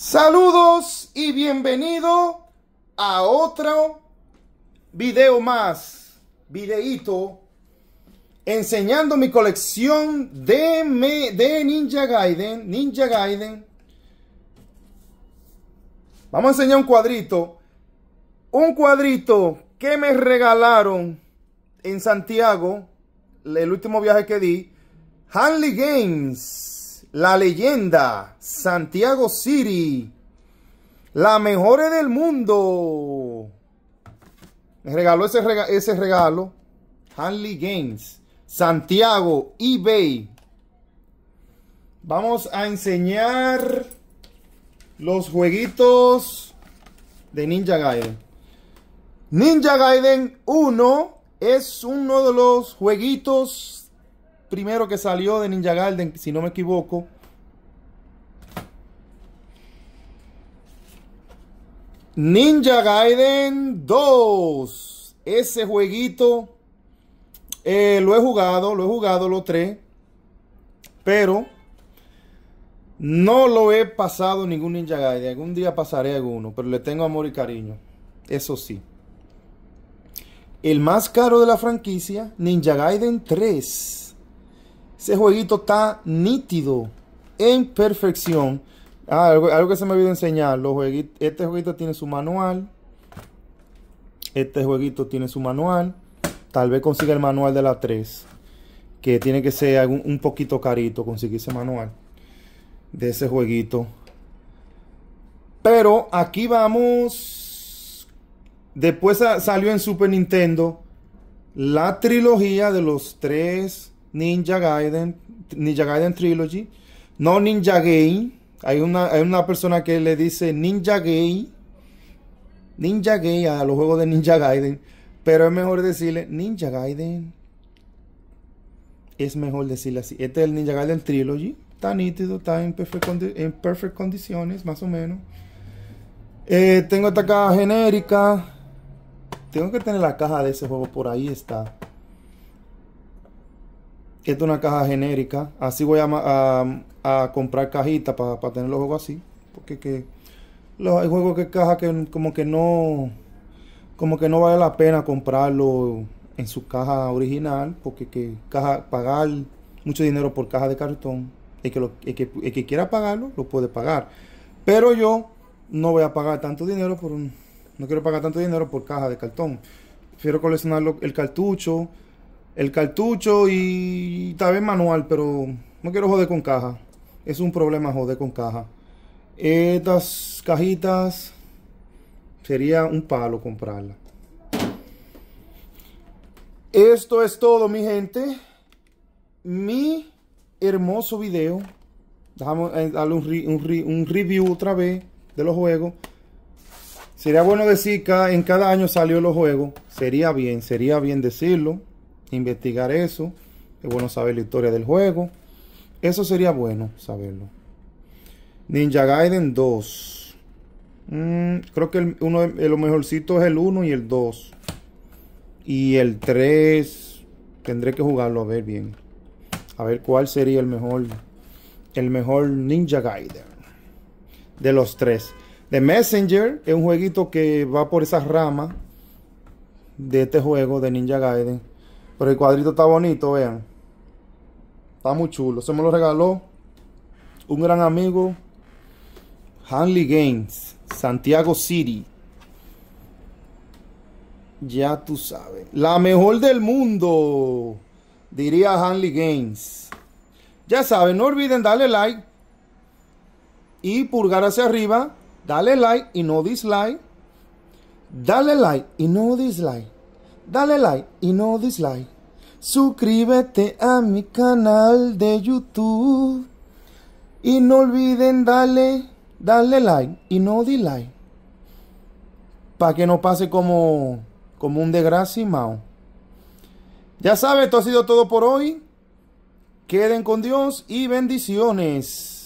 Saludos y bienvenido a otro video más, videito enseñando mi colección de, de Ninja Gaiden, Ninja Gaiden. Vamos a enseñar un cuadrito, un cuadrito que me regalaron en Santiago, el último viaje que di, Hanley Games la leyenda, Santiago City, la mejor del mundo. Me regaló ese, ese regalo, Hanley Games, Santiago, eBay. Vamos a enseñar los jueguitos de Ninja Gaiden. Ninja Gaiden 1 es uno de los jueguitos primero que salió de Ninja Gaiden. si no me equivoco. Ninja Gaiden 2. Ese jueguito eh, lo he jugado, lo he jugado los tres. Pero no lo he pasado ningún Ninja Gaiden. Algún día pasaré alguno, pero le tengo amor y cariño. Eso sí. El más caro de la franquicia, Ninja Gaiden 3. Ese jueguito está nítido, en perfección. Ah, algo, que se me olvidó enseñar. Los este jueguito tiene su manual. Este jueguito tiene su manual. Tal vez consiga el manual de la 3. Que tiene que ser un poquito carito conseguir ese manual. De ese jueguito. Pero aquí vamos. Después salió en Super Nintendo la trilogía de los tres Ninja Gaiden, Ninja Gaiden Trilogy, no Ninja Gay. Hay una, persona que le dice Ninja Gay, Ninja Gay a los juegos de Ninja Gaiden, pero es mejor decirle Ninja Gaiden. Es mejor decirle así. Este es el Ninja Gaiden Trilogy. Está nítido, está en perfect, condiciones, más o menos. Eh, tengo esta caja genérica. Tengo que tener la caja de ese juego por ahí está. Esta es una caja genérica. Así voy a, a, comprar cajitas para tener los juegos así. Porque que, hay juegos que caja que como que no como que no vale la pena comprarlo en su caja original, porque que caja, pagar mucho dinero por caja de cartón, el que, lo, que, quiera pagarlo, lo puede pagar. Pero yo no voy a pagar tanto dinero por no quiero pagar tanto dinero por caja de cartón. Prefiero coleccionar el cartucho, el cartucho y tal vez manual, pero no quiero joder con caja. Es un problema joder con caja. Estas cajitas sería un palo comprarla. Esto es todo, mi gente. Mi hermoso video. Dejamos eh, darle un, un review otra vez de los juegos. Sería bueno decir que en cada año salió los juegos. Sería bien, sería bien decirlo investigar eso. Es bueno saber la historia del juego. Eso sería bueno saberlo. Ninja Gaiden 2. Mm, creo que uno de los mejorcitos es el 1 y el 2. Y el 3 tendré que jugarlo a ver bien. A ver cuál sería el mejor el mejor Ninja Gaiden de los tres. The Messenger es un jueguito que va por esa rama de este juego de Ninja Gaiden. Pero el cuadrito está bonito, vean. Está muy chulo. Se me lo regaló un gran amigo, Hanley Gaines, Santiago City. Ya tú sabes. La mejor del mundo, diría Hanley Gaines. Ya saben, no olviden darle like y purgar hacia arriba. Dale like y no dislike. Dale like y no dislike. Dale like y no dislike. Suscríbete a mi canal de YouTube. Y no olviden darle, darle like y no dislike, like. Para que no pase como, como un desgraciado. Ya sabes, esto ha sido todo por hoy. Queden con Dios y bendiciones.